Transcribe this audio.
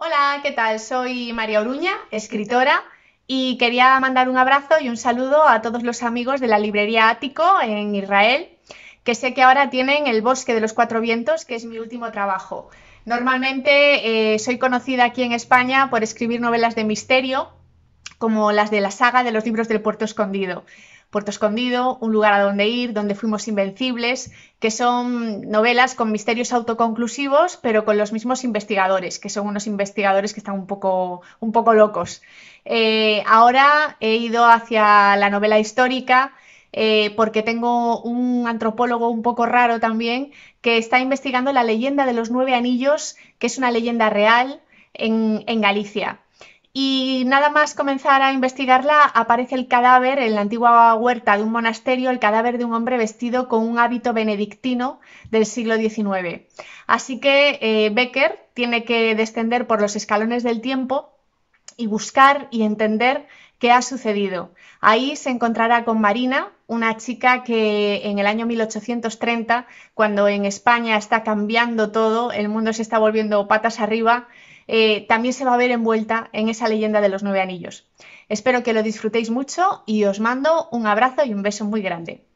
Hola, ¿qué tal? Soy María Oruña, escritora, y quería mandar un abrazo y un saludo a todos los amigos de la librería Ático en Israel, que sé que ahora tienen El Bosque de los Cuatro Vientos, que es mi último trabajo. Normalmente eh, soy conocida aquí en España por escribir novelas de misterio, como las de la saga de los libros del puerto escondido. Puerto Escondido, Un lugar a donde ir, donde fuimos invencibles, que son novelas con misterios autoconclusivos, pero con los mismos investigadores, que son unos investigadores que están un poco, un poco locos. Eh, ahora he ido hacia la novela histórica. Eh, porque tengo un antropólogo un poco raro también que está investigando la leyenda de los nueve anillos, que es una leyenda real en Galicia y nada más comenzar a investigarla, aparece el cadáver en la antigua huerta de un monasterio, el cadáver de un hombre vestido con un hábito benedictino del siglo XIX. Así que eh, Becker tiene que descender por los escalones del tiempo y buscar y entender qué ha sucedido. Ahí se encontrará con Marina, una chica que en el año 1830, cuando en España está cambiando todo, el mundo se está volviendo patas arriba, eh, también se va a ver envuelta en esa leyenda de los nueve anillos. Espero que lo disfrutéis mucho y os mando un abrazo y un beso muy grande.